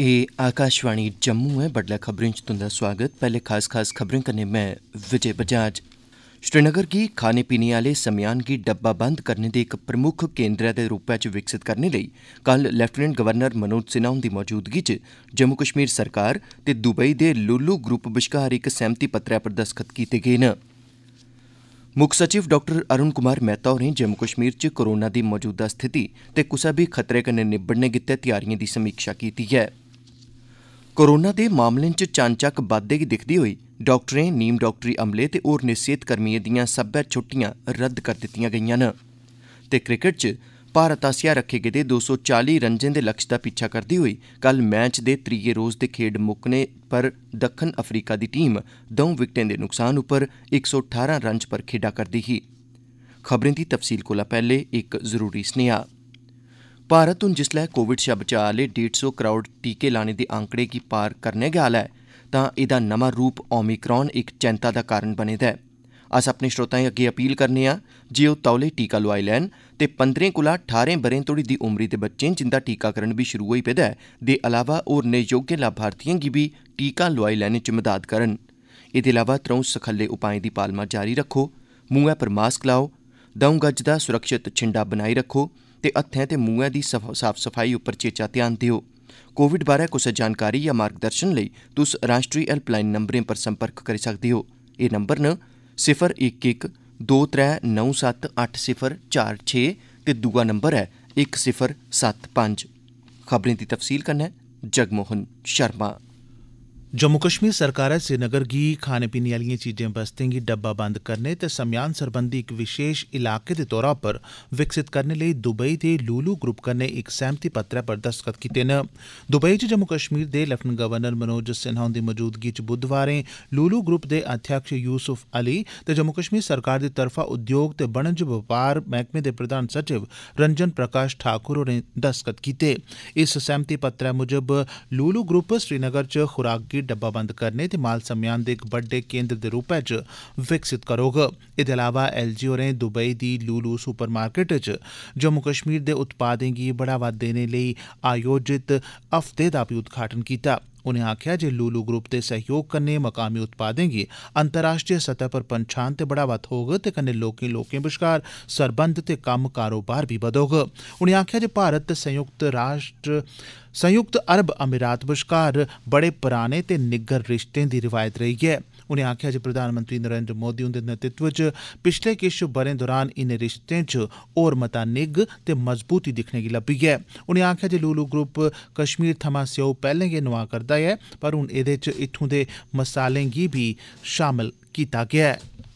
ਇਹ ਆਕਾਸ਼ਵਾਣੀ ਜम्मू ਹੈ बडला खबरें च तुंदा स्वागत पहले खास खास खबरें कन्नै मैं विजय बजाज श्रीनगर गी खाने पीने आह्ले समेयान गी डब्बा बंद करने दे इक प्रमुख केंद्र दे रूपै च विकसित करने लेई कल लेफ्टिनेंट गवर्नर मनोज सिन्हा हुंदी मौजूदगी च जम्मू कश्मीर सरकार ते दुबई दे लुलु ग्रुप बश्कार इक सैह्मति पत्रै पर दस्तखत कीते गे न मुक्ख सचिव डाक्टर अरुण कुमार मेहता होरें जम्मू कश्मीर च कोरोना दी मौजूदा स्थिति ते कुसै बी खतरे कन्नै निब्बड़ने गितै त्यारिएं दी समीक्षा कीती ऐं ਕੋਰੋਨਾ ਦੇ ਮਾਮਲਿਆਂ 'ਚ ਚਾਂਚਕ ਵਾਧੇ ਦੀ ਦਿਖਦੀ ਹੋਈ ਡਾਕਟਰਾਂ ਨੀਮ ਡਾਕਟਰੀ ਅਮਲੇ ਤੇ ਹੋਰ ਨਿਸ਼ਚਿਤ ਕਰਮੀਆਂ ਦੀਆਂ ਸੱਭਿਆ ਛੁੱਟੀਆਂ ਰੱਦ ਕਰ ਦਿੱਤੀਆਂ ਗਈਆਂ ਨੇ ਤੇ ਕ੍ਰਿਕਟ 'ਚ ਭਾਰਤ ਆਸੀਆ ਰੱਖੇ ਗਏ ਦੇ 240 ਰਨਜਨ ਦੇ ਲਕਸ਼ ਦਾ ਪਿੱਛਾ ਕਰਦੀ ਹੋਈ ਕੱਲ ਮੈਚ ਦੇ ਤੀਜੇ ਰੋਜ਼ ਦੇ ਖੇਡ ਮੁੱਕਨੇ ਪਰ ਦੱਖਣ ਅਫਰੀਕਾ ਦੀ ਟੀਮ ਦੋ ਵਿਕਟਾਂ ਦੇ ਨੁਕਸਾਨ ਉੱਪਰ 118 ਰਨ ਪਰ ਖੇਡਾ ਕਰਦੀ ਹੀ ਖਬਰਾਂ ਦੀ ਤਫਸੀਲ ਕੋਲਾ ਪਹਿਲੇ ਇੱਕ ਜ਼ਰੂਰੀ ਸੁਨੇਹਾ भारत हून जिसलै कोविड शा बचाऽ आह्ले डेढ़ सौ करोड़ टीके लाने दे आंकड़े गी पार करने गै आह्ला ऐ तां एह्दा नमां रूप ओमीक्रान इक चैंता दा कारण बने दा ऐ अस अपने श्रोताएं अग्गे अपील करने आं जे ओह् तौले टीका लोआई लैन ते पंदरें कोला ठारें ब'रें तोहड़ी दी उम्री दे बच्चें जिंदा टीकाकरण बी शुरु होई पेदा ऐ दे अलावा होरनें योग्य लाभार्थिएं गी बी टीका लोआई लैने च मदाद करन एह्दे अलावा त्रौं सखल्ले उपाएं दी पालमा जारी रक्खो मुंहै पर मास्क लाओ दौं गज दा सुरक्षित छिंडा बनाई रक्खो ਤੇ ਹੱਥਾਂ ਤੇ ਮੂੰਹਾਂ ਦੀ ਸਾਫ ਸਫਾਈ ਉੱਪਰ ਚੇਚਾ ਧਿਆਨ ਦਿਓ ਕੋਵਿਡ ਬਾਰੇ ਕੋਈ ਜਾਣਕਾਰੀ ਜਾਂ ਮਾਰਗਦਰਸ਼ਨ ਲਈ ਤੁਸੀਂ ਰਾਸ਼ਟਰੀ ਹੈਲਪਲਾਈਨ ਨੰਬਰਾਂ ਪਰ ਸੰਪਰਕ ਕਰ ਸਕਦੇ ਹੋ ਇਹ ਨੰਬਰ ਨ 011 ਤੇ ਦੂਆ ਨੰਬਰ ਹੈ 1075 ਖਬਰਾਂ ਦੀ ਤਫਸੀਲ ਕਰਨਾ ਜਗਮੋਹਨ ਸ਼ਰਮਾ जम्मू कश्मीर सरकारै श्रीनगर गी खाने पीने आलिएं चीजें बस्तें गी बंद करने ते समयान सरबंधी इक विशेष इलाके दे तौरा पर विकसित करने लेई दुबई दे लूलू ग्रुप कन्नै इक सैहमति पत्रै पर दस्तखत कीते न दुबई च जम्मू कश्मीर दे लेफ्टिनेंट गवर्नर मनोज सिन्हा हुंदी मजूदगी च बुधवारें लूलू ग्रुप दे अध्यक्ष यूसुफ अली ते जम्मू कश्मीर सरकार दी तरफा उद्योग ते बणज बपार मैह्कमे दे प्रधान सचिव रंजन प्रकाश ठाकुर होरें दस्तखत कीते इस सैहमति पत्रै मुजब लूलू ग्रुप श्रीनगर च खुराक गी डब्बाबंद करने ते माल सम्यान दे इक बड्डे केन्द्र दे रूपै च विकसित करोग एह्दे अलावा एल जी होरें दुबई दी लूलू सुपर मार्केट च जम्मू कश्मीर दे उत्पादें गी बढ़ावा देने लेई आयोजित हफ्ते दा बी उद्घाटन कीता उनें आक्खेआ जे लूलू ग्रुप दे सहयोग कन्नै मकामी उत्पादें गी अंतर्राश्ट्रीय सतह पर पंछान ते बढ़ावा थ्होग ते कन्नै लोकें लोकें बश्कार सरबंध ते कम्म कारोबार बी बधोग उनें आक्खेआ जे भारत संयुक्त अरब अमीरात बश्कार बड़े पराने ते निग्गर रिश्तें दी रिवायत रेई ऐं उनें आक्खेआ जे प्रधानमंत्री नरेन्द्र मोदी हुन्दे नेतृत्व च पिछले किश ब'रें दौरान इनें रिश्तें च होर मता निग्ग ते मजबूती दिक्खने गी लब्बी ऐ उनें आक्खेआ जे लूलू ग्रुप कश्मीर थमां स्येऊ पैहले गै नोआ करदा ऐ पर हुन एदे च इत्थू दे मसालें गी बी शामल कीता गेआ ऐ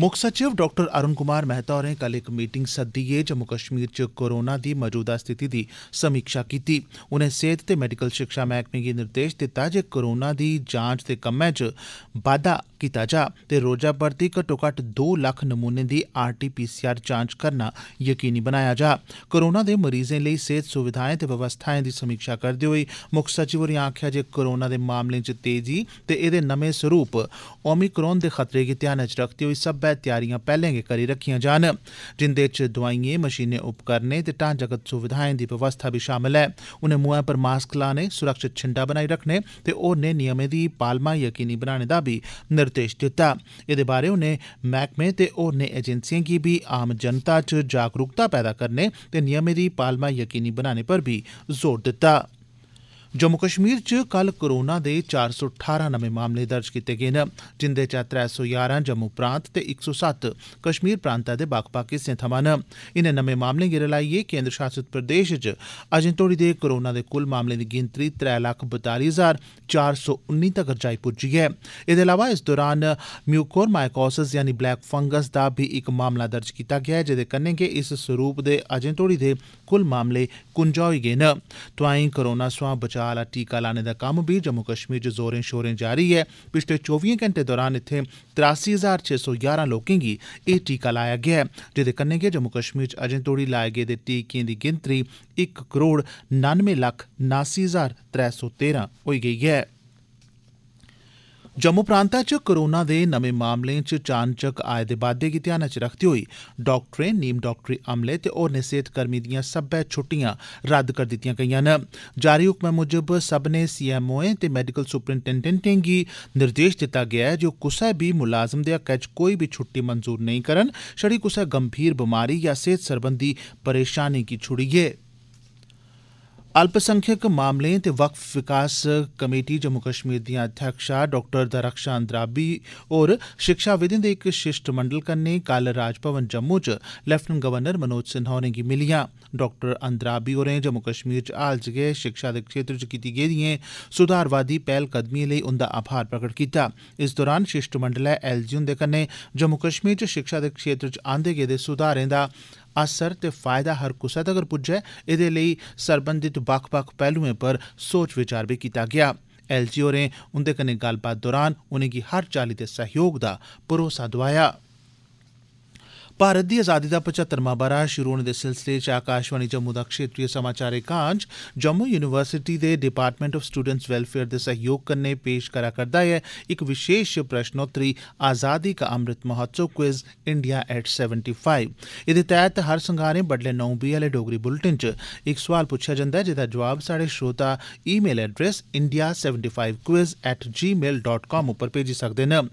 मुक्ख सचिव डाक्टर अरूण कुमार मेहता होरें कल इक मीटिंग सद्दियै जम्मू कश्मीर च कोरोना दी मजूदा स्थिति दी समीक्षा कीती उनें सेहत ते मेडिकल शिक्षा मैह्कमे गी निर्देश दित्ता जे कोरोना दी जांच दे कम्मै च बाद्दा कीता जा ते रोजा भर्थी घट्टोघट्ट दो लक्ख नमूनें दी R T P C R जांच करना यकीनी बनाया जा कोरोना दे मरीजें लेई सेहत सुविधाएं ते व्यवस्थाएं दी समीक्षा करदे होई मुक्ख सचिव होरें आखेआ जे कोरोना दे मामलें च तेजी ते एह्दे नमें सरूप ओमीक्रोन दे खतरे गी ध्यानै च रखदे होई सब्बै सब्बै त्यारियां पैहले गै करी रक्खियां जान जिंदे च दोआइएं मशीनें उपकरणें ते ढांचागत सुविधाएं दी व्यवस्था बी शामल ऐ उनें मुंहै पर मास्क लाने सुरक्षित छिंडा बनाई रखने ते होरनें नियमें दी पालमा यकीनी बनाने दा बी निर्देश दित्ता एह्दे बारै उनें मैह्कमें ते होरनें एजेंसिएं गी बी आम जनता च जागरूकता पैदा करने ते नियमें दी पालमा यकीनी बनाने पर बी जोर दित्ता जम्मू कश्मीर च कल कोरोना दे चार सौ ठारां नमें मामले दर्ज कीते गे न जिन्दे चा त्रै सौ ञारां जम्मू प्रांत ते इक सौ सत्त कश्मीर प्रांतै दे बक्ख बक्ख हिस्सें थमां न इनें नमें मामलें गी रलाइयै केन्द्र शासित प्रदेश च अर्जे तोड़ी दे कोरोना दे कुल मामलें दी गिनतरी त्रै लक्ख बताली हजार चार सौ उन्नी तगर जाई पुज्जी ऐ एदे इलावा इस दौरान म्यूकोरमाइकोसिस यानि ब्लैक फंगस दा बी इक मामला दर्ज कीता गेआ ऐ जेदे कन्नै गै इस सरूप दे अर्जे तोड़ी दे कुल मामले कुंजा होई गे न तोआई कोरोना सवां बचाव शा आला टीका लाने दा कम्म बी जम्मू कश्मीर च जोरें शोरें जारी ऐ पिछले चौबी घैंटें दौरान इत्थें त्रासी हजार छे सौ ञारां लोकें गी एह् टीका लाया गेआ ऐ जेदे कन्नै गै जम्मू कश्मीर च अजें तोड़ी लाए गेदे टीकें दी गिनतरी इक करोड़ नानवे लक्ख नासी हजार त्रै सौ तेरां होई गेई ऐ जम्मू प्रांतै च कोरोना दे नमें मामलें च चानचक्क आए दे बाद्दे गी ध्यानै च रखदे होई डाक्टरें नीम डाक्टरी अमले ते होरनें सेहतकर्मी दियां सब्बै छुट्टियां रद्द करी दितियां गेइयां न जारी हुक्मै मुजब सब्मनें सीएमओएं ते मैडिकल सुपरिटेंडेंटें गी निर्देश दित्ता गेआ ऐ जे ओह् कुसै बी मुलाजम दे हक्कै च कोई बी छुट्टी मंजूर नेईं करन छड़ी कुसै गंभीर बमारी या सेहत सरबंधी परेशानी गी छुड़ियै अल्पसंख्यक मामलें ते वक्फ विकास कमेटी जम्मू कश्मीर दिआं अध्यक्षा डाक्टर दरख्शां अंद्राबी होर शिक्षाविदें दे इक शिष्टमंडल कन्नै कल राजभवन जम्मू च लेफ्टिनेंट गवर्नर मनोज सिन्हा होरें'गी मिलिआं डाक्टर अंद्राबी होरें जम्मू कश्मीर च हाल च गै शिक्षा दे क्षेत्र च कीती गेदिएं सुधारवादी पैह्लकदमिएं लेई उंदा आभार प्रगट कीता इस दौरान शिष्टमंडलै एलजी हुंदे कन्नै जम्मू कश्मीर च शिक्षा दे क्षेत्र च आंदे गेदे सुधारें दा जायजा असर ते फायदा हर कुसै तगर पुज्जै एदे लेई सरबंधित बक्ख बक्ख पैहलुएं पर सोच विचार बी कीता गेआ एल जी होरें उन्दे कन्नै गल्लबात दौरान उनेंगी हर चाल्ली दे सहयोग दा भरोसा दोआया भारत दी अजादी दा 75वां ब'रा शुरू होने दे सिलसिले च आकाशवाणी जम्मू दा क्षेत्रीय समाचार एकांश जम्मू यूनिवर्सिटी दे डिपार्टमेंट ऑफ स्टूडेंट्स वेलफेयर दे सहयोग कन्नै पेश करा करदा ऐ इक विशेष प्रश्नोत्तरी आजादी का अमृत महोत्सव क्विज इंडिया एट 75 फाइव एह्दे हर संगारें बडलै 9 बी आह्ले डोगरी बुलेटिन च इक सवाल पुच्छेआ जंदा ऐ जेह्दा जवाब साढ़े श्रोता email address india75quiz@gmail.com seventy five उप्पर भेजी सकदे न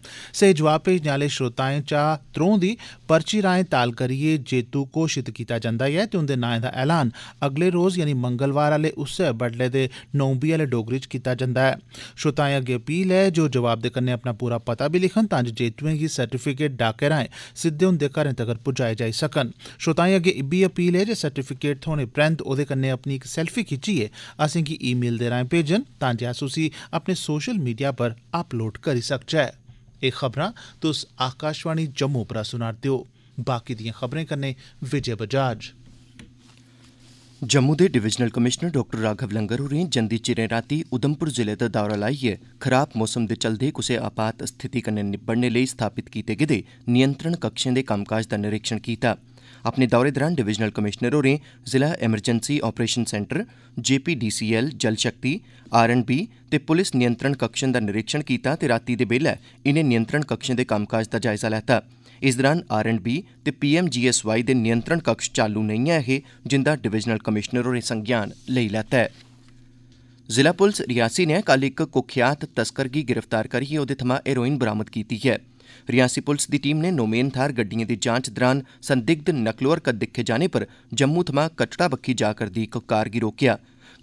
सही जवाब भेजने आले श्रोताएं चा त्रौं दी पर्ची राएं राएं ताल करियै जेतू घोषित कीता जंदा ऐ ते उन्दे नाएं दा ऐलान अगले रोज यानि मंगलवार आले उस्सै बड्डलै दे नौ बी आले डोगरी च कीता जंदा ऐ श्रोताएं अग्गे अपील ऐ जे ओ जवाब दे कन्नै अपना पूरा पता बी लिखन तां जे जेतुएं गी सर्टिफिकेट डाकै राएं सिद्दे उन्दे घरें तगर पुजाए जाई सकन श्रोताएं अग्गे इब्बी अपील ऐ जे सर्टिफिकेट थ्होने परैन्त ओदे कन्नै अपनी इक सैल्फी खिच्चियै असेंगी ई मेल दे राएं भेजन तां जे अस उसी अपने सोशल मीडिया पर अपलोड करी सकचै एह् खबरां तुस आकाशवाणी जम्मू परा सुना'रदे ओ बाकी दिएं खबरें कन्नै विजय बजाज जम्मू दे divisional commissioner doctor Raghav Langer होरें जंदी चिरें रातीं उधमपुर जिले दा दौरा लाइयै खराब मौसम दे चलदे कुसै आपात स्थिति कन्नै निब्बड़ने लेई स्थापित कीते गेदे नियंत्रण कक्षें दे कम्मकाज दा निरीक्षण कीता ऐ अपने दौरे दौरान डिवीजनल कमिशनर होरें जिला एमरजेंसी ऑपरेशन सेंटर जेपीडीसीएल जल शक्ति आरएनबी ते पुलिस नियंत्रण कक्षें दा निरीक्षण कीता ते राती दे बेल्लै इनें नियंत्रण कक्षें दे कामकाज दा जायजा लैता इस दौरान आरएनबी ते पीएमजीएसवाई दे नियंत्रण कक्ष चालू नेईं ऐ हे जिंदा डिवीजनल कमिशनर होरें संज्ञान लेई लैता ऐ जिला पुलस रियासी नै कल इक कुख्यात तस्कर गी गिरफ्तार करियै ओह्दे थमां हेरोइन बरामद कीती ऐ रियासी पुलस दी टीम नै नोमेन थाहर गड्डियें दी जांच दौरान संदिग्ध नकलो हरकत दिक्खे जाने पर जम्मू थमां कटड़ा बक्खी जा करदी इक कार गी रोकेआ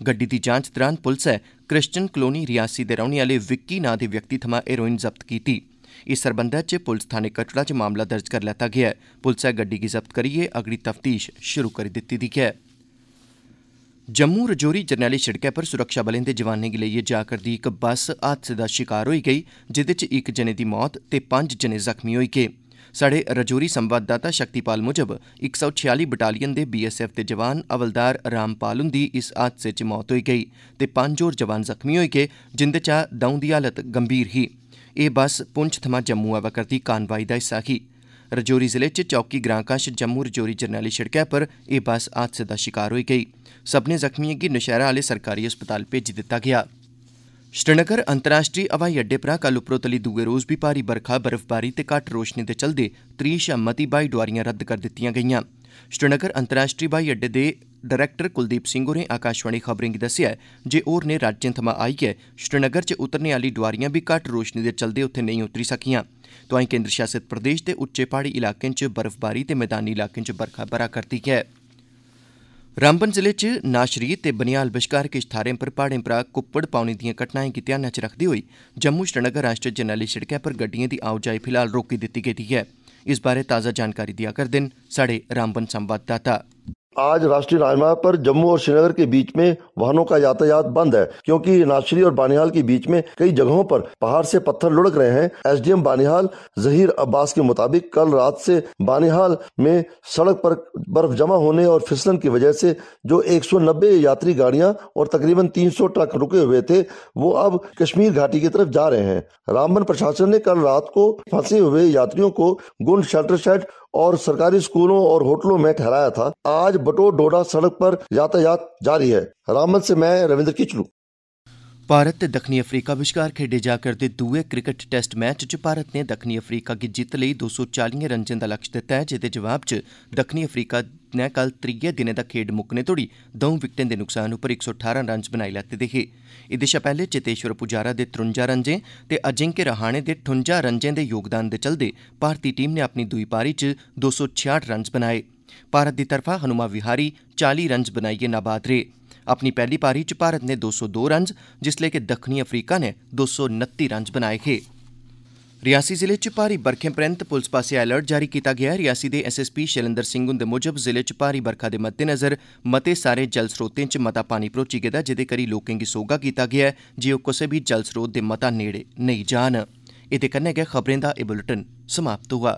गड्डी दी जांच दौरान पुलसै क्रिश्चियन कलोनी रियासी दे रौह्ने आह्ले विक्की नां दे व्यक्ति थमां हेरोइन जब्त कीती इस सरबंधै च पुलस थाने कटड़ा च मामला दर्ज करी लैता गेआ ऐ पुलसै गड्डी गी जब्त करियै अगड़ी तफ्तीश शुरू करी दित्ती दी ऐ जम्मू राजौरी जरनैली सिड़कै पर सुरक्षाबलें दे जवानें गी लेइयै जा करदी इक बस हादसे दा शिकार होई गेई जेह्दे च इक जने दी मौत ते पंज जने जख्मी होई गे स्हाड़े राजौरी संवाददाता शक्तिपाल मुजब इक सौ छेआली बटालियन दे बीएसएफ दे जवान हवलदार रामपाल हुंदी इस हादसे च मौत होई गेई ते पंज होर जवान जख्मी होई गे जिंदे चा दौं दी हालत गंभीर ही एह् बस पुंछ थमां जम्मू आवा करदी कानवाई दा हिस्सा ही ਰਜੋਰੀ ਜ਼ਿਲ੍ਹੇ 'ਚ ਚੌਕੀ ਗ੍ਰਾਂਕਾਸ਼ ਜੰਮੂ ਰਜੋਰੀ ਜਰਨਲੀ ਸੜਕੈ ਪਰ ਇਹ ਬੱਸ ਹਾਦਸੇ ਦਾ ਸ਼ਿਕਾਰ ਹੋਈ ਗਈ ਸਭਨੇ ਜ਼ਖਮੀਆਂ ਕੀ ਨਸ਼ਹਿਰਾ ਵਾਲੇ ਸਰਕਾਰੀ ਹਸਪਤਾਲ ਭੇਜ ਦਿੱਤਾ ਗਿਆ ਸ਼੍ਰੀਨਗਰ ਅੰਤਰਰਾਸ਼ਟਰੀ ਹਵਾਈ ਅੱਡੇ ਪਰ ਕੱਲ ਉਪਰੋਤਲੀ ਦੂਏ ਰੋਜ਼ ਵੀ ਭਾਰੀ ਬਰਖਾ ਬਰਫ਼ਬਾਰੀ ਤੇ ਘੱਟ ਰੋਸ਼ਨੀ ਦੇ ਚਲਦੇ 30 ਸ਼ਮਤੀ ਬਾਈ ਦੁਆਰੀਆਂ ਰੱਦ ਕਰ ਦਿੱਤੀਆਂ ਗਈਆਂ ਸ਼੍ਰੀਨਗਰ ਅੰਤਰਰਾਸ਼ਟਰੀ ਹਵਾਈ ਅੱਡੇ ਦੇ ਡਾਇਰੈਕਟਰ ਕੁਲਦੀਪ ਸਿੰਘ ਹੋਰੇ ਆਕਾਸ਼ਵਾਣੀ ਖਬਰਿੰਗ ਦੱਸਿਆ ਜੇ ਹੋਰ ਨੇ ਰਾਜਿੰਥਮਾ ਆਈ ਹੈ ਸ਼੍ਰੀਨਗਰ 'ਚ ਉਤਰਨੇ ਵਾਲੀ ਦੁਆਰੀਆਂ ਵੀ ਘੱਟ ਰੋਸ਼ਨੀ ਦੇ ਚਲਦੇ ਉੱਥੇ ਨਹੀਂ ਉਤਰੀ ਸਕੀਆਂ तोआई केन्द्र शासित प्रदेश दे उच्चे प्हाड़ी इलाकें च बर्फबारी ते मैदानी इलाकें च बरखा बरै करदी ऐ रामबन जिले च नाशरी ते बनिहाल बश्कार किश थाहरें पर प्हाड़ें परा कुप्पड़ पौने दिएं घटनाएं गी ध्यानै च रखदे होई जम्मू श्रीनगर राष्ट्रीय जरनैली सिड़कै पर गड्डिएं दी आओजाई फिलहाल रोकी दित्ती गेदी ऐ इस बारै ताजा जानकारी देआ करदे न स्हाड़े रामबन संवाददाता आज राष्ट्रीय राजमार्ग पर जम्मू और श्रीनगर के बीच में वाहनों का यातायात बंद है क्योंकि नाशरी और बानिहाल के बीच में कई जगहों पर पहाड़ से पत्थर लुढ़क रहे हैं एसडीएम बानिहाल जहीर अब्बास के मुताबिक कल रात से बानिहाल में सड़क पर बर्फ जमा होने और फिसलन की वजह से जो 190 यात्री गाड़ियां और तकरीबन 300 ट्रक रुके हुए थे वो अब कश्मीर घाटी की तरफ जा रहे हैं रामबन प्रशासन ने कल रात को फंसे हुए यात्रियों को गुंड शेल्टर शेड और सरकारी स्कूलों और होटलों में ठहराया था आज बटो डोडा सड़क पर यातायात जारी है रामन से मैं रविंद्र किचलू ਭਾਰਤ ਤੇ ਦੱਖਣੀ ਅਫਰੀਕਾ ਵਿਚਕਾਰ ਖੇਡੇ ਜਾ ਕਰਦੇ ਦੂਏ ਕ੍ਰਿਕਟ ਟੈਸਟ ਮੈਚ 'ਚ ਭਾਰਤ ਨੇ ਦੱਖਣੀ ਅਫਰੀਕਾ ਦੀ ਜਿੱਤ ਲਈ 240 ਰਨਾਂ ਦਾ ਲਕਸ਼ ਦਿੱਤਾ ਹੈ ਜਿਹਦੇ ਜਵਾਬ 'ਚ ਦੱਖਣੀ ਅਫਰੀਕਾ ਨੇ ਕੱਲ ਤ੍ਰਿਗਿਆ ਦਿਨੇ ਦਾ ਖੇਡ ਮੁਕਨੇ ਤੋੜੀ ਦੋਂ ਵਿਕਟਾਂ ਦੇ ਨੁਕਸਾਨ ਉੱਪਰ 118 ਰਨਾਂ ਬਣਾਈ ਲੱਤੇ ਦੇਖੇ ਇਹਦੇ ਸ਼ਾ ਪਹਿਲੇ ਚਿਤੇਸ਼ਵਰ ਪੁਜਾਰਾ ਦੇ 53 ਰਨਾਂ ਤੇ ਅਜਿੰਕੇ ਰਹਾਣੇ ਦੇ 58 ਰਨਾਂ ਦੇ ਯੋਗਦਾਨ ਦੇ ਚਲਦੇ ਭਾਰਤੀ ਟੀਮ ਨੇ ਆਪਣੀ ਦੂਈ ਪਾਰੀ 'ਚ 268 ਰਨਾਂ ਬਣਾਏ ਭਾਰਤ ਦੀ ਤਰਫਾ ਹਨੂਮਾ ਵਿਹਾਰੀ 40 ਰਨਾਂ ਬਣਾਈਏ ਨਾਬਾਦਰੇ अपनी पहली पारी च भारत ने 202 रन्ज जिसलै कि दक्खनी अफ्रीका ने 229 रन्ज बनाए हे रियासी जिले च भारी बरखें परैंत पुलस पासेआ अलर्ट जारी कीता गेआ ऐ रियासी दे एसएसपी शैलेंद्र सिंह हुंदे मुजब जिले च भारी बरखा दे मद्देनज़र मते सारे जल स्रोतें च मता पानी भरोची गेदा जेह्दे करी लोकें गी सोह्गा कीता गेआ ऐ जे ओह् कुसै बी जल स्रोत दे मता नेड़े नेईं जान एह्दे कन्नै गै खबरें दा एह् बुलेटिन समाप्त हुआ